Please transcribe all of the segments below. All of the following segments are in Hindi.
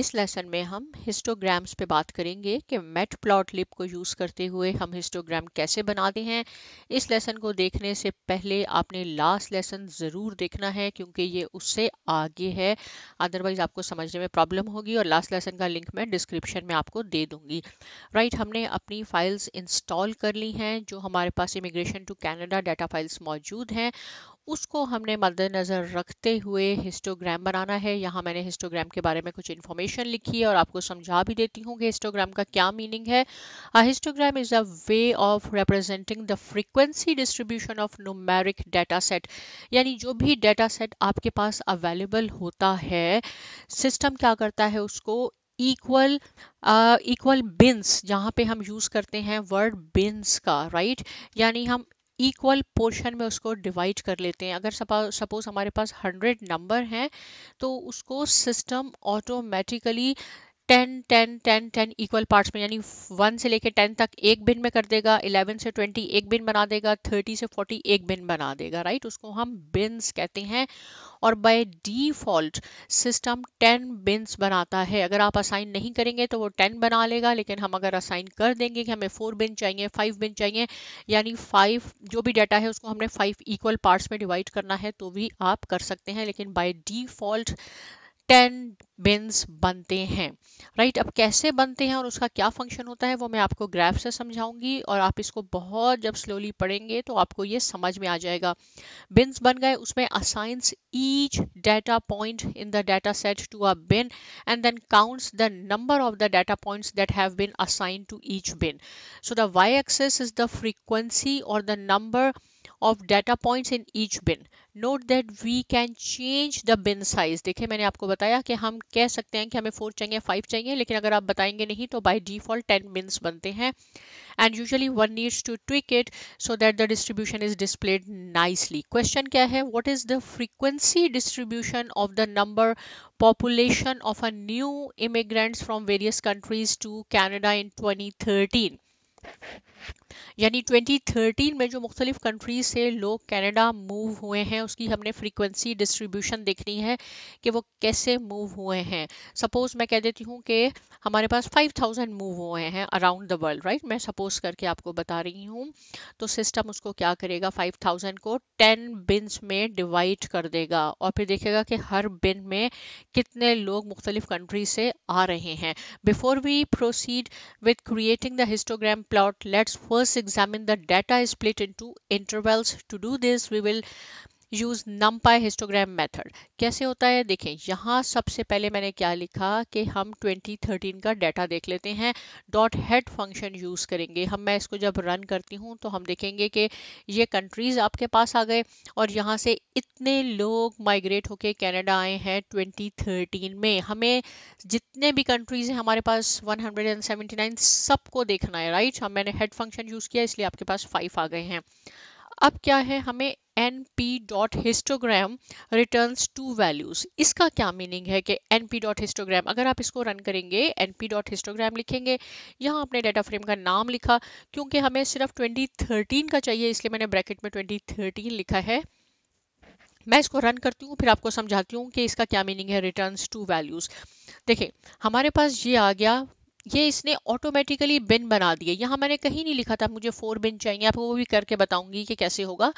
इस लेसन में हम हिस्टोग्राम्स पे बात करेंगे कि मेट प्लॉट लिप को यूज़ करते हुए हम हिस्टोग्राम कैसे बनाते हैं इस लेसन को देखने से पहले आपने लास्ट लेसन ज़रूर देखना है क्योंकि ये उससे आगे है अदरवाइज़ आपको समझने में प्रॉब्लम होगी और लास्ट लेसन का लिंक मैं डिस्क्रिप्शन में आपको दे दूँगी राइट हमने अपनी फ़ाइल्स इंस्टॉल कर ली हैं जो हमारे पास immigration to Canada data files मौजूद हैं उसको हमने मद्देनज़र रखते हुए हिस्टोग्राम बनाना है यहाँ मैंने हिस्टोग्राम के बारे में कुछ इन्फॉर्मेशन लिखी है और आपको समझा भी देती हूँ कि हिस्टोग्राम का क्या मीनिंग है histogram is a way of representing the frequency distribution of numeric data set यानी जो भी डाटा सेट आपके पास अवेलेबल होता है सिस्टम क्या करता है उसको इक्वल इक्वल बिन्स जहाँ पे हम यूज़ करते हैं वर्ड बिन्स का राइट right? यानी हम इक्वल पोर्शन में उसको डिवाइड कर लेते हैं अगर सपोज हमारे पास हंड्रेड नंबर हैं तो उसको system automatically ten ten ten ten equal parts में यानी वन से लेके टेन तक एक बिन में कर देगा इलेवन से ट्वेंटी एक बिन बना देगा थर्टी से फोर्टी एक बिन बना देगा राइट उसको हम बिन्स कहते हैं और by default system ten bins बनाता है अगर आप असाइन नहीं करेंगे तो वो टेन बना लेगा लेकिन हम अगर असाइन कर देंगे कि हमें फोर बिन चाहिए फाइव बिन चाहिए यानी फाइव जो भी डाटा है उसको हमने फाइव इक्वल पार्ट्स में डिवाइड करना है तो भी आप कर सकते हैं लेकिन बाय डिफॉल्ट टेन बिन्स बनते हैं राइट अब कैसे बनते हैं और उसका क्या फंक्शन होता है वो मैं आपको ग्राफ से समझाऊंगी और आप इसको बहुत जब स्लोली पढ़ेंगे तो आपको ये समझ में आ जाएगा बिन्स बन गए उसमें assigns each data point in the data set to a bin and then counts the number of the data points that have been assigned to each bin so the Y axis is the frequency और the number of data points in each bin note that we can change the bin size देखिए मैंने आपको बताया कि हम कह सकते हैं कि हमें फोर चाहिए फाइव चाहिए लेकिन अगर आप बताएंगे नहीं तो बाई डिफॉल्ट टेन बिन्स बनते हैं and usually one needs to tweak it so that the distribution is displayed nicely question क्या है what is the frequency distribution of the number population of a new immigrants from various countries to Canada in 2013 यानी 2013 में जो मुख्तलिफ कंट्रीज से लोग कनाडा मूव हुए हैं उसकी हमने फ्रीक्वेंसी डिस्ट्रीब्यूशन देखनी है कि वो कैसे मूव हुए हैं सपोज मैं कह देती हूँ कि हमारे पास 5000 मूव हुए हैं अराउंड द वर्ल्ड राइट मैं सपोज करके आपको बता रही हूँ तो सिस्टम उसको क्या करेगा 5000 को 10 बिन्स में डिवाइड कर देगा और फिर देखेगा कि हर बिन में कितने लोग मुख्तलिफ कंट्रीज से आ रहे हैं before we proceed with creating the histogram plot let's first first examine the data split into intervals. To do this, we will use numpy histogram method कैसे होता है देखें यहाँ सबसे पहले मैंने क्या लिखा कि हम 2013 का डाटा देख लेते हैं डॉट हेड फंक्शन यूज़ करेंगे हम मैं इसको जब रन करती हूँ तो हम देखेंगे कि ये कंट्रीज़ आपके पास आ गए और यहाँ से इतने लोग माइग्रेट होके कनाडा आए हैं 2013 में हमें जितने भी कंट्रीज़ हैं हमारे पास 179 सबको देखना है राइट हम मैंने हेड फंक्शन यूज़ किया इसलिए आपके पास फाइव आ गए हैं अब क्या है हमें N P dot histogram return two values इसका क्या मीनिंग है कि एन पी डॉट हिस्टोग्राम अगर आप इसको रन करेंगे एन पी डॉट हिस्टोग्राम लिखेंगे यहाँ आपने डाटा फ्रेम का नाम लिखा क्योंकि हमें सिर्फ 2013 का चाहिए इसलिए मैंने ब्रैकेट में 2013 लिखा है मैं इसको रन करती हूँ फिर आपको समझाती हूँ कि इसका क्या मीनिंग है रिटर्न टू वैल्यूज़ देखिये हमारे पास ये आ गया ये इसने ऑटोमेटिकली बिन बना दिए यहाँ मैंने कहीं नहीं लिखा था मुझे फोर बिन चाहिए आपको वो भी करके बताऊंगी कि कैसे होगा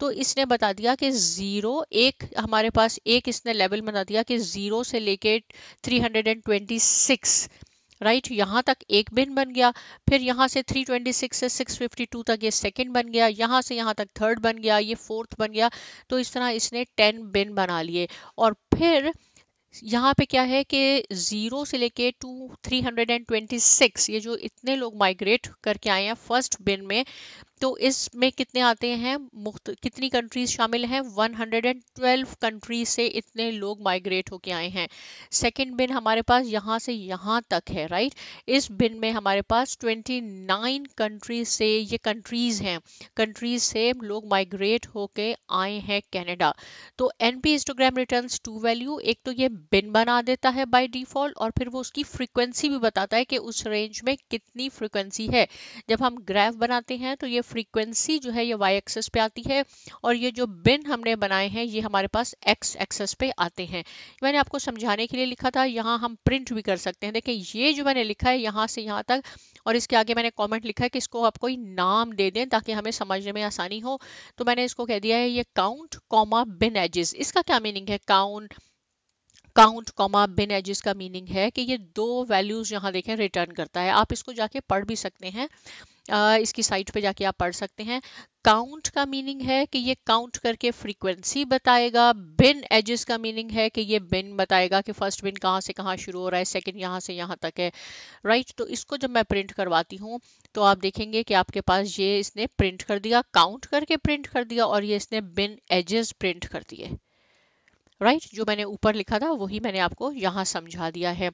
तो इसने बता दिया कि ज़ीरो एक हमारे पास एक इसने लेवल बना दिया कि ज़ीरो से लेके 326 राइट यहाँ तक एक बिन बन गया फिर यहाँ से 326 से 652 तक ये सेकंड बन गया यहाँ से यहाँ तक थर्ड बन गया ये फोर्थ बन गया तो इस तरह इसने 10 बिन बना लिए और फिर यहाँ पे क्या है कि ज़ीरो से लेके to three hundred and twenty six ये जो इतने लोग माइग्रेट करके आए हैं फर्स्ट बिन में तो इसमें कितने आते हैं मुख्त कितनी कंट्रीज शामिल हैं 112 कंट्रीज से इतने लोग माइग्रेट होके आए हैं सेकंड बिन हमारे पास यहाँ से यहाँ तक है राइट इस बिन में हमारे पास 29 कंट्रीज से ये कंट्रीज हैं कंट्रीज से लोग माइग्रेट होके आए हैं कनाडा तो N P histogram return two value एक तो ये बिन बना देता है बाई डिफॉल्ट और फिर वो उसकी फ्रिक्वेंसी भी बताता है कि उस रेंज में कितनी फ्रिक्वेंसी है जब हम ग्राफ बनाते हैं तो ये फ्रीक्वेंसी जो है ये वाई एक्सेस पे आती है और ये जो बिन हमने बनाए हैं ये हमारे पास एक्स एक्सेस पे आते हैं मैंने आपको समझाने के लिए लिखा था यहाँ हम प्रिंट भी कर सकते हैं देखिए ये जो मैंने लिखा है यहाँ से यहाँ तक और इसके आगे मैंने कॉमेंट लिखा है कि इसको आप कोई नाम दे दें ताकि हमें समझने में आसानी हो तो मैंने इसको कह दिया है ये काउंट कॉमा बिन एजेस इसका क्या मीनिंग है count count comma bin edges का मीनिंग है कि ये दो वैल्यूज यहाँ देखें रिटर्न करता है आप इसको जाके पढ़ भी सकते हैं इसकी साइट पे जाके आप पढ़ सकते हैं काउंट का मीनिंग है कि ये काउंट करके फ्रीक्वेंसी बताएगा बिन एजेस का मीनिंग है कि ये बिन बताएगा कि फर्स्ट बिन कहाँ से कहाँ शुरू हो रहा है सेकंड यहाँ से यहाँ तक है राइट right? तो इसको जब मैं प्रिंट करवाती हूँ तो आप देखेंगे कि आपके पास ये इसने प्रिंट कर दिया काउंट करके प्रिंट कर दिया और ये इसने बिन एजेस प्रिंट कर दिए राइट जो मैंने ऊपर लिखा था वही मैंने आपको यहाँ समझा दिया है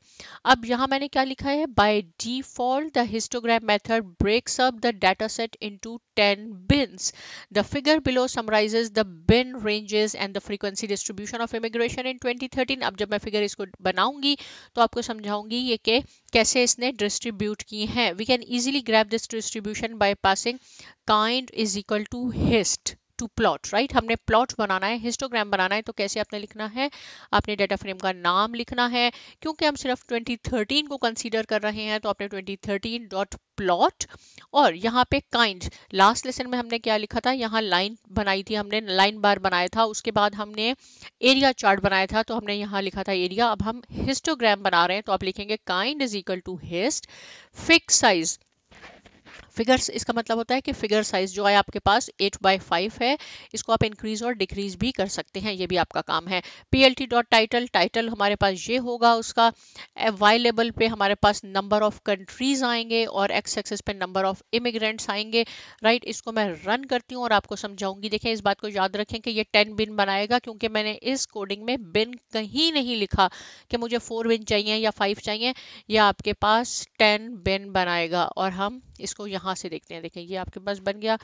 अब यहाँ मैंने क्या लिखा है by default the histogram method breaks up the data set into ten bins the figure below summarizes the bin ranges and the frequency distribution of immigration in 2013 अब जब मैं फिगर इसको बनाऊंगी तो आपको समझाऊंगी ये के कैसे इसने डिस्ट्रीब्यूट की हैं we can easily graph this distribution by passing kind is equal to hist to plot right हमने प्लॉट बनाना है हिस्टोग्राम बनाना है तो कैसे आपने लिखना है आपने डेटा फ्रेम का नाम लिखना है क्योंकि हम सिर्फ 2013 को कंसीडर कर रहे हैं तो आपने 2013 डॉट प्लॉट और यहाँ पे काइंड लास्ट लेसन में हमने क्या लिखा था यहाँ लाइन बनाई थी हमने लाइन बार बनाया था उसके बाद हमने एरिया चार्ट बनाया था तो हमने यहाँ लिखा था एरिया अब हम हिस्टोग्राम बना रहे हैं तो आप लिखेंगे kind is equal to hist fig size figures इसका मतलब होता है कि फिगर साइज जो है आपके पास एट बाई फाइव है इसको आप इंक्रीज और डिक्रीज भी कर सकते हैं ये भी आपका काम है P L T dot title title हमारे पास ये होगा उसका वाई लेवल पे हमारे पास नंबर ऑफ कंट्रीज आएंगे और एक्स एक्सेस पे नंबर ऑफ इमिग्रेंट्स आएंगे राइट इसको मैं रन करती हूँ और आपको समझाऊंगी देखें इस बात को याद रखें कि ये टेन बिन बनाएगा क्योंकि मैंने इस कोडिंग में बिन कहीं नहीं लिखा कि मुझे फोर बिन चाहिए या फाइव चाहिए या आपके पास टेन बिन बनाएगा और हम इसको यहाँ यहाँ से देखते हैं देखें ये आपके पास बन गया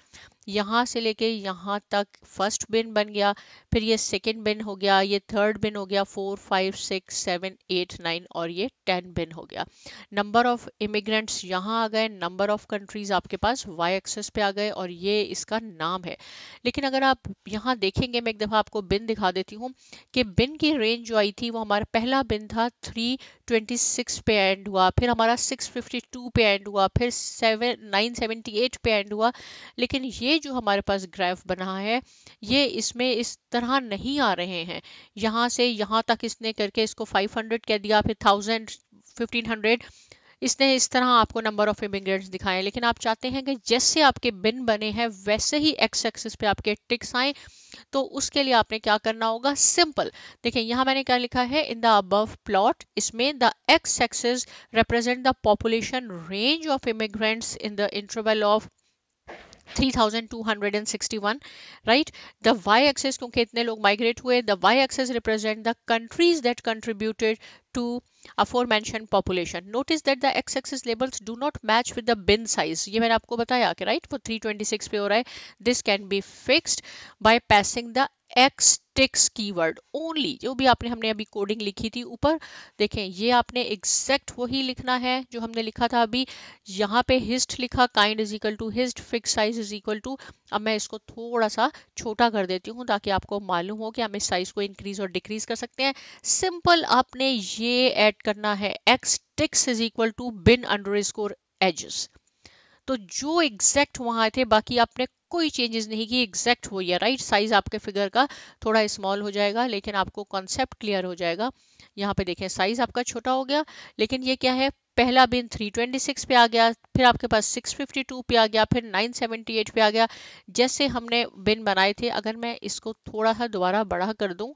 यहाँ से लेके यहाँ तक फर्स्ट बिन बन गया फिर ये सेकेंड बिन हो गया ये थर्ड बिन हो गया four five six seven eight nine और ये टेन बिन हो गया नंबर ऑफ इमिग्रेंट्स यहाँ आ गए नंबर ऑफ कंट्रीज आपके पास वाई एक्सेस पे आ गए और ये इसका नाम है लेकिन अगर आप यहाँ देखेंगे मैं एक दफ़ा आपको बिन दिखा देती हूँ कि बिन की रेंज जो आई थी वो हमारा पहला बिन था थ्री ट्वेंटी सिक्स पे एंड हुआ फिर हमारा सिक्स फिफ्टी टू पे एंड हुआ फिर सेवन 978 पे एंड हुआ लेकिन ये जो हमारे पास ग्राफ बना है ये इसमें इस तरह नहीं आ रहे हैं यहाँ से यहाँ तक इसने करके इसको 500 कह दिया फिर 1000 1500 इसने इस तरह आपको नंबर ऑफ इमिग्रेंट्स दिखाए लेकिन आप चाहते हैं कि जैसे आपके बिन बने हैं वैसे ही एक्स एक्सिस पे आपके टिक्स आए तो उसके लिए आपने क्या करना होगा सिंपल देखिए यहां मैंने क्या लिखा है इन द अब प्लॉट इसमें the x axis represent the population range of immigrants in the interval of 3261 right the y axis kyunki migrate hue the y axis represent the countries that contributed to aforementioned population notice that the x axis labels do not match with the bin size ye maine aapko bataya right For 326 this can be fixed by passing the x ticks keyword only जो भी आपने हमने अभी कोडिंग लिखी थी ऊपर देखें ये आपने एग्जैक्ट वही लिखना है जो हमने लिखा था अभी यहाँ पे हिस्ट लिखा kind is equal to hist fig size is equal to अब मैं इसको थोड़ा सा छोटा कर देती हूँ ताकि आपको मालूम हो कि हम इस साइज को इंक्रीज और डिक्रीज कर सकते हैं सिंपल आपने ये एड करना है x ticks is equal to bin underscore edges तो जो एग्जैक्ट वहां थे बाकी आपने कोई चेंजेस नहीं की एग्जैक्ट हो या राइट साइज आपके फिगर का थोड़ा स्मॉल हो जाएगा लेकिन आपको कॉन्सेप्ट क्लियर हो जाएगा यहाँ पे देखें साइज आपका छोटा हो गया लेकिन ये क्या है पहला बिन 326 पे आ गया फिर आपके पास 652 पे आ गया फिर 978 पे आ गया जैसे हमने बिन बनाए थे अगर मैं इसको थोड़ा सा दोबारा बड़ा कर दूं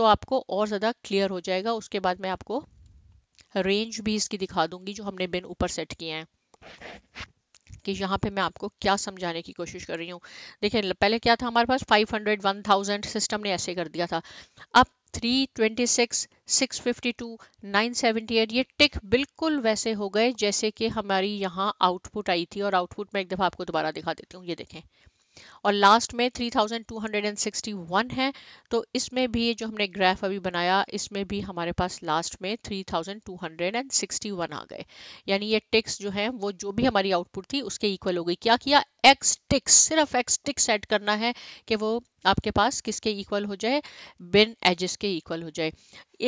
तो आपको और ज़्यादा क्लियर हो जाएगा उसके बाद मैं आपको रेंज भी इसकी दिखा दूंगी जो हमने बिन ऊपर सेट किए हैं कि यहाँ पे मैं आपको क्या समझाने की कोशिश कर रही हूँ देखिए पहले क्या था हमारे पास 500, 1000 सिस्टम ने ऐसे कर दिया था अब 326, 652, 978 ये टिक बिल्कुल वैसे हो गए जैसे कि हमारी यहाँ आउटपुट आई थी और आउटपुट मैं एक दफ़ा आपको दोबारा दिखा देती हूँ ये देखें और लास्ट में 3261 है तो इसमें भी जो हमने ग्राफ अभी बनाया इसमें भी हमारे पास लास्ट में 3261 आ गए यानी ये टिक्स जो है वो जो भी हमारी आउटपुट थी उसके इक्वल हो गई क्या किया एक्स टिक्स सिर्फ एक्स टिक्स ऐड करना है कि वो आपके पास किसके इक्वल हो जाए बिन एजेस के इक्वल हो जाए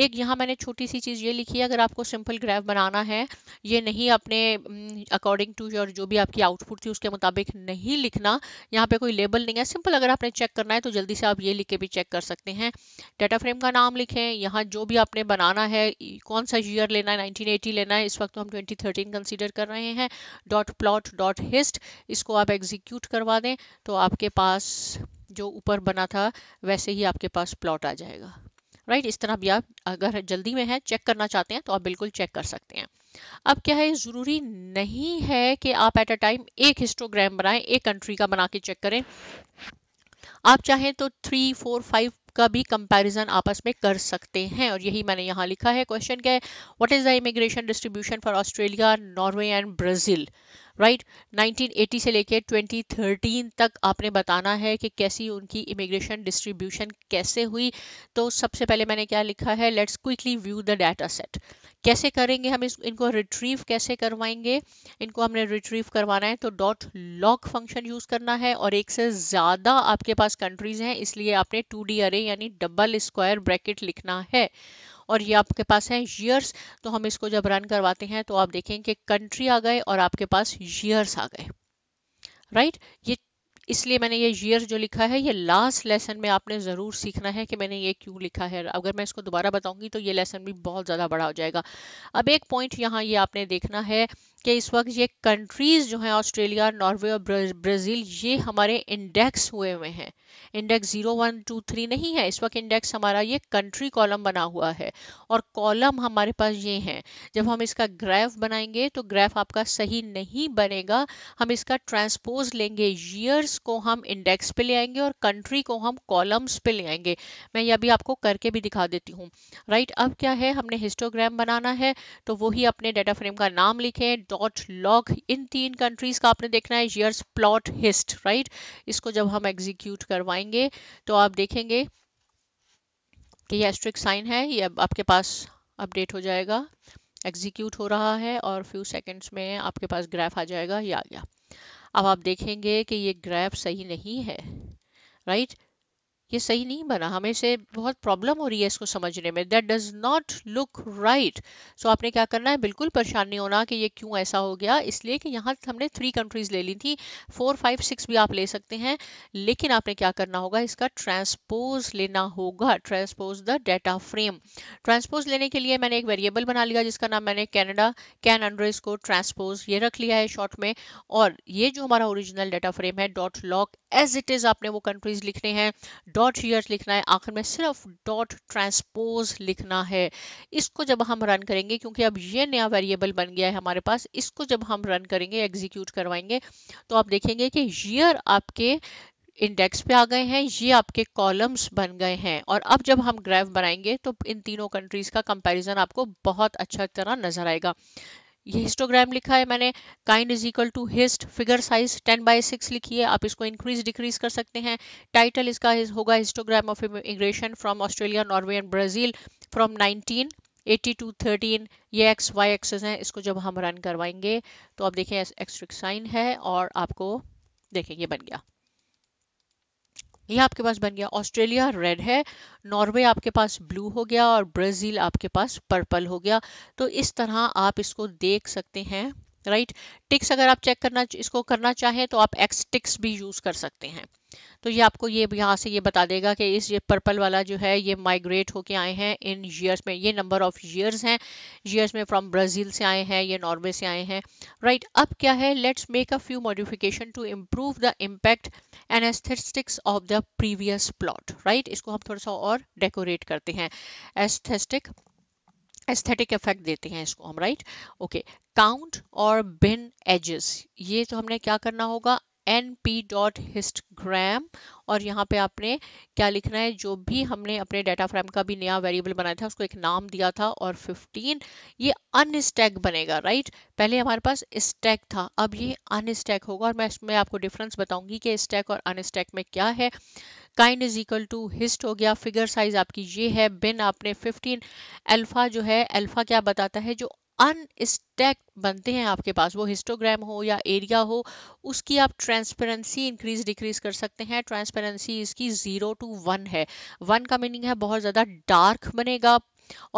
एक यहाँ मैंने छोटी सी चीज़ ये लिखी है अगर आपको सिंपल ग्राफ बनाना है ये नहीं अपने अकॉर्डिंग टू योर जो भी आपकी आउटपुट थी उसके मुताबिक नहीं लिखना यहाँ पे कोई अवेलेबल नहीं है सिंपल अगर आपने चेक करना है तो जल्दी से आप ये लिख के भी चेक कर सकते हैं डाटा फ्रेम का नाम लिखें यहाँ जो भी आपने बनाना है कौन सा ईयर लेना है नाइनटीन लेना है इस वक्त तो हम 2013 कंसीडर कर रहे हैं डॉट प्लॉट डॉट हिस्ट इसको आप एग्जीक्यूट करवा दें तो आपके पास जो ऊपर बना था वैसे ही आपके पास प्लॉट आ जाएगा राइट इस तरह भी आप अगर जल्दी में है चेक करना चाहते हैं तो आप बिल्कुल चेक कर सकते हैं अब क्या है ज़रूरी नहीं है कि आप एट अ टाइम एक हिस्टोग्राम बनाएं एक कंट्री का बना के चेक करें आप चाहें तो थ्री फोर फाइव का भी कंपैरिजन आपस में कर सकते हैं और यही मैंने यहाँ लिखा है क्वेश्चन क्या है what is the immigration distribution for Australia Norway and Brazil right right? 1980 से लेके 2013 तक आपने बताना है कि कैसी उनकी इमिग्रेशन डिस्ट्रीब्यूशन कैसे हुई तो सबसे पहले मैंने क्या लिखा है let's quickly view the data set कैसे करेंगे हम इस, इनको रिट्रीव कैसे करवाएंगे इनको हमने रिट्रीव करवाना है तो डॉट लॉक फंक्शन यूज़ करना है और एक से ज़्यादा आपके पास कंट्रीज हैं इसलिए आपने टू डी अरे यानी डबल स्क्वायर ब्रैकेट लिखना है और ये आपके पास है ईयर्स तो हम इसको जब रन करवाते हैं तो आप देखेंगे कंट्री आ गए और आपके पास ईयर्स आ गए राइट right? ये इसलिए मैंने ये ईयर जो लिखा है ये लास्ट लेसन में आपने ज़रूर सीखना है कि मैंने ये क्यों लिखा है अगर मैं इसको दोबारा बताऊंगी तो ये लेसन भी बहुत ज़्यादा बड़ा हो जाएगा अब एक पॉइंट यहाँ ये आपने देखना है कि इस वक्त ये कंट्रीज़ जो हैं ऑस्ट्रेलिया नॉर्वे और ब्राज़ील ये हमारे इंडेक्स हुए हुए हैं index zero one two three नहीं है इस वक्त इंडेक्स हमारा ये कंट्री कॉलम बना हुआ है और कॉलम हमारे पास ये हैं जब हम इसका ग्राफ बनाएंगे तो ग्राफ आपका सही नहीं बनेगा हम इसका ट्रांसपोज लेंगे ईयर्स को हम इंडेक्स पे ले आएंगे और कंट्री को हम कॉलम्स पे ले आएंगे मैं ये अभी आपको करके भी दिखा देती हूँ राइट अब क्या है हमने हिस्टोग्राम बनाना है तो वही अपने डेटा फ्रेम का नाम लिखे डॉट लॉग इन तीन कंट्रीज का आपने देखना है यर्स प्लॉट हिस्ट राइट इसको जब हम एग्जीक्यूट करवाएंगे तो आप देखेंगे कि ये एस्ट्रिक साइन है ये अब आपके पास अपडेट हो जाएगा एग्जीक्यूट हो रहा है और फ्यू सेकंड्स में आपके पास ग्राफ आ जाएगा ये आ गया अब आप देखेंगे कि ये ग्रैफ सही नहीं है राइट ये सही नहीं बना हमें से बहुत प्रॉब्लम हो रही है इसको समझने में that does not look right so आपने क्या करना है बिल्कुल परेशान नहीं होना कि ये क्यों ऐसा हो गया इसलिए कि यहाँ हमने थ्री कंट्रीज ले ली थी फोर फाइव सिक्स भी आप ले सकते हैं लेकिन आपने क्या करना होगा इसका ट्रांसपोज लेना होगा transpose the data frame transpose लेने के लिए मैंने एक वेरिएबल बना लिया जिसका नाम मैंने कैनेडा कैन अंडर को ट्रांसपोज ये रख लिया है शॉर्ट में और ये जो हमारा ओरिजिनल डेटा फ्रेम है dot loc as it is आपने वो कंट्रीज लिखने हैं डॉट ईयर लिखना है आखिर में सिर्फ डॉट ट्रांसपोज लिखना है इसको जब हम रन करेंगे क्योंकि अब ये नया वेरिएबल बन गया है हमारे पास इसको जब हम रन करेंगे एग्जीक्यूट करवाएंगे तो आप देखेंगे कि ईयर आपके इंडेक्स पे आ गए हैं ये आपके कॉलम्स बन गए हैं और अब जब हम ग्राफ बनाएंगे तो इन तीनों कंट्रीज का कंपैरिजन आपको बहुत अच्छा तरह नजर आएगा ये हिस्टोग्राम लिखा है मैंने kind is equal to hist figure size ten by six लिखी है आप इसको इंक्रीज डिक्रीज कर सकते हैं टाइटल इसका होगा histogram of immigration from Australia Norway and Brazil from nineteen eighty to thirteen ये एक्स वाई एक्सेस हैं इसको जब हम रन करवाएंगे तो आप देखें एक्सट्रिक साइन है और आपको देखें ये बन गया ये आपके पास बन गया ऑस्ट्रेलिया रेड है नॉर्वे आपके पास ब्लू हो गया और ब्राज़ील आपके पास पर्पल हो गया तो इस तरह आप इसको देख सकते हैं राइट right? टिक्स अगर आप चेक करना इसको करना चाहें तो आप एक्स टिक्स भी यूज़ कर सकते हैं तो ये आपको ये यहाँ से ये बता देगा कि इस ये पर्पल वाला जो है ये माइग्रेट होके आए हैं इन ईयर्स में ये नंबर ऑफ ईयर्स हैं ईयर्स में फ्रॉम ब्राज़ील से आए हैं ये नॉर्वे से आए हैं राइट right? अब क्या है let's make a few modification to improve the impact and aesthetics of the previous plot right इसको हम थोड़ा सा और डेकोरेट करते हैं एस्थेस्टिक एस्थेटिक इफेक्ट देते हैं इसको हम राइट ओके काउंट और बिन एजेस ये तो हमने क्या करना होगा एन पी डॉट हिस्टग्राम और यहाँ पे आपने क्या लिखना है जो भी हमने अपने डाटा फ्रेम का भी नया वेरिएबल बनाया था उसको एक नाम दिया था और 15 ये अनस्टैक बनेगा राइट पहले हमारे पास स्टैक था अब ये अनस्टैक होगा और मैं इसमें आपको डिफरेंस बताऊंगी कि स्टैक और अनस्टैक में क्या है kind is equal to hist हो गया फिगर साइज आपकी ये है बिन आपने 15 अल्फा जो है अल्फा क्या बताता है जो अनस्टैक्ट बनते हैं आपके पास वो हिस्टोग्राम हो या एरिया हो उसकी आप ट्रांसपेरेंसी इंक्रीज डिक्रीज कर सकते हैं ट्रांसपेरेंसी इसकी ज़ीरो टू वन है वन का मीनिंग है बहुत ज़्यादा डार्क बनेगा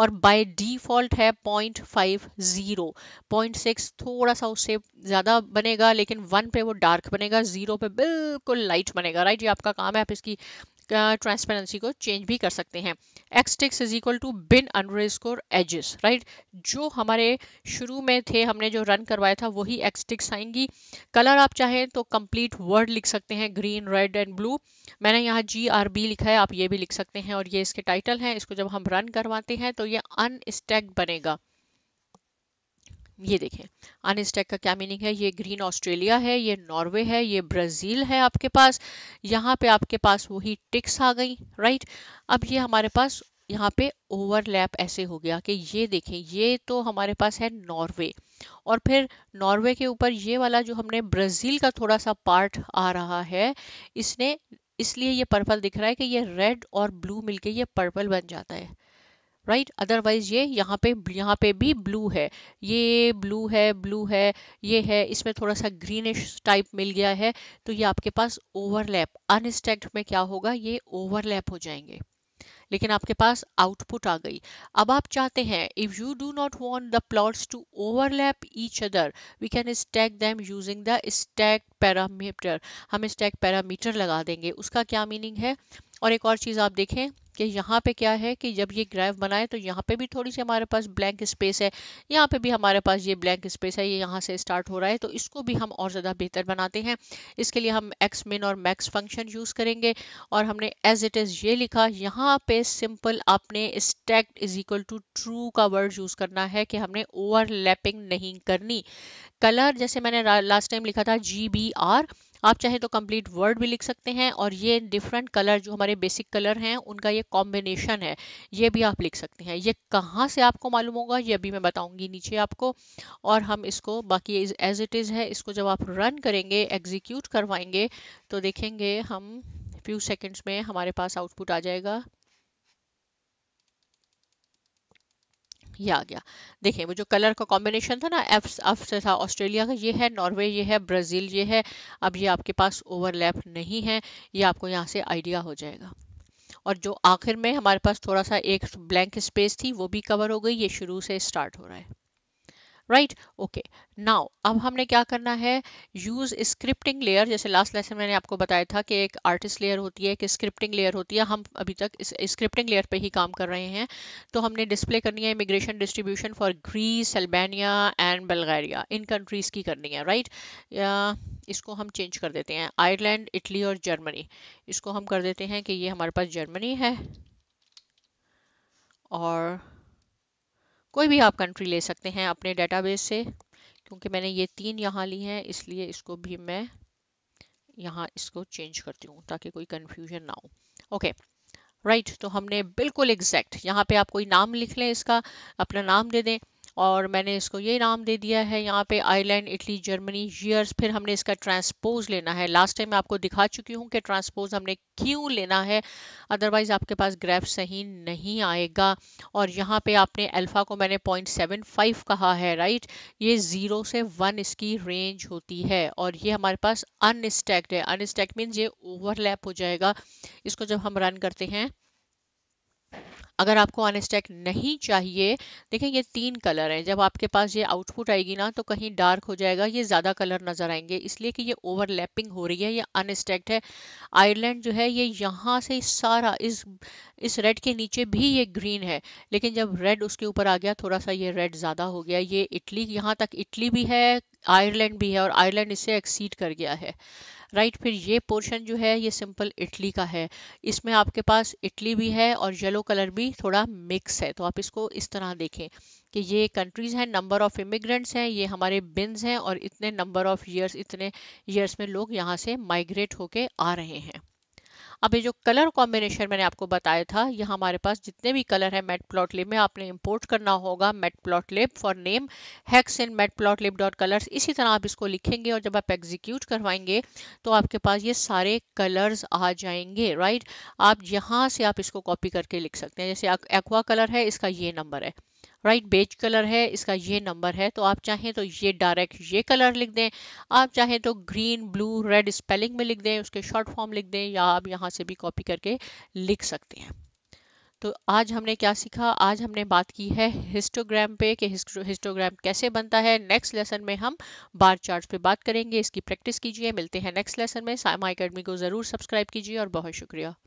और बाय डिफॉल्ट है point five zero point six थोड़ा सा उससे ज़्यादा बनेगा लेकिन वन पे वो डार्क बनेगा ज़ीरो पे बिल्कुल लाइट बनेगा राइट ये आपका काम है आप इसकी ट्रांसपेरेंसी को चेंज भी कर सकते हैं x ticks is equal to bin underscore right जो हमारे शुरू में थे हमने जो रन करवाया था वही एक्स टिक्स आएंगी कलर आप चाहें तो कंप्लीट वर्ड लिख सकते हैं ग्रीन रेड एंड ब्लू मैंने यहाँ जी आर बी लिखा है आप ये भी लिख सकते हैं और ये इसके टाइटल हैं इसको जब हम रन करवाते हैं तो ये अनस्टैक बनेगा ये देखें अनस्टैक का क्या मीनिंग है ये ग्रीन ऑस्ट्रेलिया है ये नॉर्वे है ये ब्राज़ील है आपके पास यहाँ पे आपके पास वही टिक्स आ गई राइट अब ये हमारे पास यहाँ पे ओवरलैप ऐसे हो गया कि ये देखें ये तो हमारे पास है नॉर्वे और फिर नॉर्वे के ऊपर ये वाला जो हमने ब्राज़ील का थोड़ा सा पार्ट आ रहा है इसने इसलिए ये पर्पल दिख रहा है कि ये रेड और ब्लू मिलके ये पर्पल बन जाता है राइट अदरवाइज ये यहाँ पे यहाँ पे भी ब्लू है ये ब्लू है ब्लू है ये है इसमें थोड़ा सा ग्रीनिश टाइप मिल गया है तो ये आपके पास ओवरलैप अनस्टेक्ट में क्या होगा ये ओवरलैप हो जाएंगे लेकिन आपके पास आउटपुट आ गई अब आप चाहते हैं if you do not want the plots to overlap each other we can stack them using the stack parameter हम स्टैक पैरामीटर लगा देंगे उसका क्या मीनिंग है और एक और चीज़ आप देखें कि यहाँ पे क्या है कि जब ये ग्राफ बनाए तो यहाँ पे भी थोड़ी सी हमारे पास ब्लैंक स्पेस है यहाँ पे भी हमारे पास ये ब्लैंक स्पेस है ये यहाँ से स्टार्ट हो रहा है तो इसको भी हम और ज़्यादा बेहतर बनाते हैं इसके लिए हम एक्स मिन और मैक्स फंक्शन यूज़ करेंगे और हमने एज इट इज़ ये लिखा यहाँ पे पे सिंपल आपने stacked is equal to true का वर्ड यूज़ करना है कि हमने ओवरलैपिंग नहीं करनी कलर जैसे मैंने लास्ट टाइम लिखा था जी बी आर आप चाहे तो कंप्लीट वर्ड भी लिख सकते हैं और ये डिफरेंट कलर जो हमारे बेसिक कलर हैं उनका ये कॉम्बिनेशन है ये भी आप लिख सकते हैं ये कहाँ से आपको मालूम होगा ये अभी मैं बताऊंगी नीचे आपको और हम इसको बाकी एज इट इज़ है इसको जब आप रन करेंगे एग्जीक्यूट करवाएंगे तो देखेंगे हम फ्यू सेकेंड्स में हमारे पास आउटपुट आ जाएगा ये आ गया देखिए वो जो कलर का कॉम्बिनेशन था ना एफ एफ से था ऑस्ट्रेलिया का ये है नॉर्वे ये है ब्राज़ील ये है अब ये आपके पास ओवरलैप नहीं है ये आपको यहाँ से आइडिया हो जाएगा और जो आखिर में हमारे पास थोड़ा सा एक ब्लैंक स्पेस थी वो भी कवर हो गई ये शुरू से स्टार्ट हो रहा है राइट ओके नाउ अब हमने क्या करना है यूज़ स्क्रिप्टिंग लेयर जैसे लास्ट लेसन मैंने आपको बताया था कि एक आर्टिस्ट लेयर होती है एक स्क्रिप्टिंग लेयर होती है हम अभी तक स्क्रिप्टिंग लेयर पे ही काम कर रहे हैं तो हमने डिस्प्ले करनी है immigration distribution for Greece Albania and Bulgaria इन कंट्रीज़ की करनी है राइट right? इसको हम चेंज कर देते हैं आयरलैंड इटली और जर्मनी इसको हम कर देते हैं कि ये हमारे पास जर्मनी है और कोई भी आप कंट्री ले सकते हैं अपने डेटाबेस से क्योंकि मैंने ये तीन यहाँ ली हैं इसलिए इसको भी मैं यहाँ इसको चेंज करती हूँ ताकि कोई कन्फ्यूजन ना हो ओके राइट right, तो हमने बिल्कुल एग्जैक्ट यहाँ पे आप कोई नाम लिख लें इसका अपना नाम दे दें और मैंने इसको ये नाम दे दिया है यहाँ पे आयरलैंड इटली जर्मनी ईयर्स फिर हमने इसका ट्रांसपोज लेना है लास्ट टाइम मैं आपको दिखा चुकी हूँ कि ट्रांसपोज हमने क्यों लेना है अदरवाइज़ आपके पास ग्राफ सही नहीं आएगा और यहाँ पे आपने अल्फ़ा को मैंने पॉइंट सेवन फाइव कहा है राइट ये ज़ीरो से वन इसकी रेंज होती है और ये हमारे पास अनस्टैक्ड है अनस्टैक्ड मीन्स ये ओवरलैप हो जाएगा इसको जब हम रन करते हैं अगर आपको अनस्टैक नहीं चाहिए देखें ये तीन कलर हैं जब आपके पास ये आउटपुट आएगी ना तो कहीं डार्क हो जाएगा ये ज़्यादा कलर नज़र आएंगे इसलिए कि ये ओवरलैपिंग हो रही है ये अनस्टैक्ड है आयरलैंड जो है ये यहाँ से सारा इस इस रेड के नीचे भी ये ग्रीन है लेकिन जब रेड उसके ऊपर आ गया थोड़ा सा ये रेड ज़्यादा हो गया ये इटली यहाँ तक इटली भी है आयरलैंड भी है और आयरलैंड इसे एक्सीड कर गया है राइट right, फिर ये पोर्शन जो है ये सिंपल इटली का है इसमें आपके पास इटली भी है और येलो कलर भी भी थोड़ा मिक्स है तो आप इसको इस तरह देखें कि ये कंट्रीज़ हैं नंबर ऑफ़ इमिग्रेंट्स हैं ये हमारे बिन्स हैं और इतने नंबर ऑफ़ ईयर्स इतने ईयर्स में लोग यहाँ से माइग्रेट होके आ रहे हैं अब ये जो कलर कॉम्बिनेशन मैंने आपको बताया था ये हमारे पास जितने भी कलर है मेट लिप में आपने इंपोर्ट करना होगा matplotlib for name hex in matplotlib dot colours इसी तरह आप इसको लिखेंगे और जब आप एग्जीक्यूट करवाएंगे तो आपके पास ये सारे कलर्स आ जाएंगे राइट आप यहाँ से आप इसको कॉपी करके लिख सकते हैं जैसे एक्वा कलर है इसका ये नंबर है राइट बेज कलर है इसका ये नंबर है तो आप चाहें तो ये डायरेक्ट ये कलर लिख दें आप चाहें तो ग्रीन ब्लू रेड स्पेलिंग में लिख दें उसके शॉर्ट फॉर्म लिख दें या आप यहाँ से भी कॉपी करके लिख सकते हैं तो आज हमने क्या सीखा आज हमने बात की है हिस्टोग्राम पे कि हिस्टोग्राम कैसे बनता है नेक्स्ट लेसन में हम बार चार्ट पे बात करेंगे इसकी प्रैक्टिस कीजिए मिलते हैं नेक्स्ट लेसन में सामा अकेडमी को ज़रूर सब्सक्राइब कीजिए और बहुत शुक्रिया